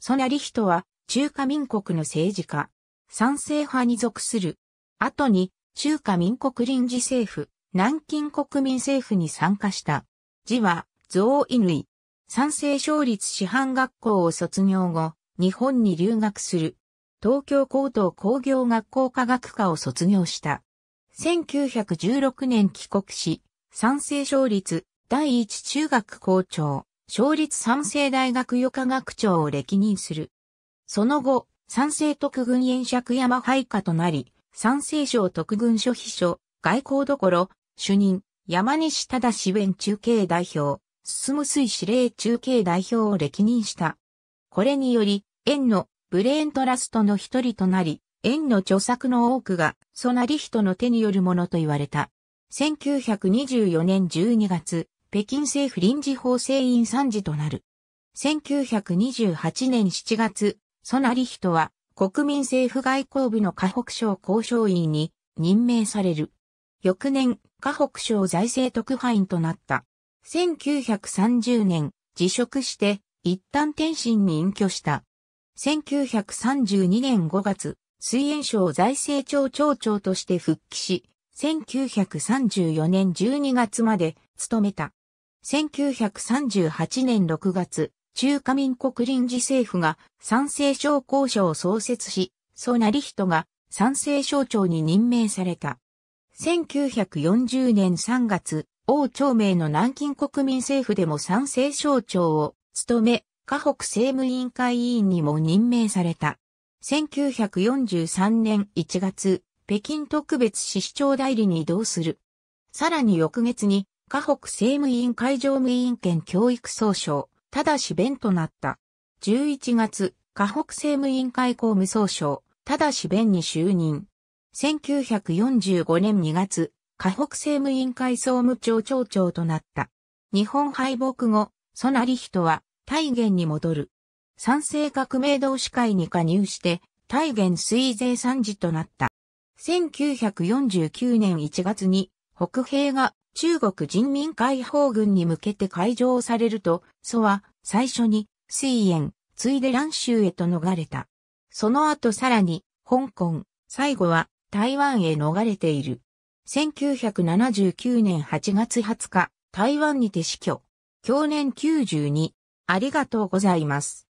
ソナリヒトは中華民国の政治家、賛成派に属する。後に中華民国臨時政府、南京国民政府に参加した。字は、増イ。賛成勝立師範学校を卒業後、日本に留学する。東京高等工業学校科学科を卒業した。1916年帰国し、賛成勝立第一中学校長。勝立三世大学予科学長を歴任する。その後、三世特軍延尺山配下となり、三世省特軍諸秘書、外交どころ、主任、山西忠志弁中継代表、進む水司令中継代表を歴任した。これにより、園のブレーントラストの一人となり、園の著作の多くが、ソナリヒトの手によるものと言われた。1924年12月、北京政府臨時法制委員参事となる。1928年7月、ソナリヒトは国民政府外交部の河北省交渉員に任命される。翌年、河北省財政特派員となった。1930年、辞職して、一旦天津に隠居した。1932年5月、水園省財政庁庁長として復帰し、1934年12月まで務めた。1938年6月、中華民国臨時政府が賛成省交者を創設し、リヒ人が賛成省庁に任命された。1940年3月、王朝明の南京国民政府でも賛成省庁を務め、河北政務委員会委員にも任命された。1943年1月、北京特別市市長代理に移動する。さらに翌月に河北政務委員会常務委員兼教育総省、ただし弁となった。11月、河北政務委員会公務総省、ただし弁に就任。1945年2月、河北政務委員会総務庁長長となった。日本敗北後、ソナリヒトは、大元に戻る。賛成革命同士会に加入して、大元水税参事となった。1949年1月に、北平が中国人民解放軍に向けて場をされると、蘇は最初に水炎、ついで蘭州へと逃れた。その後さらに、香港、最後は台湾へ逃れている。1979年8月20日、台湾にて死去。去年92。ありがとうございます。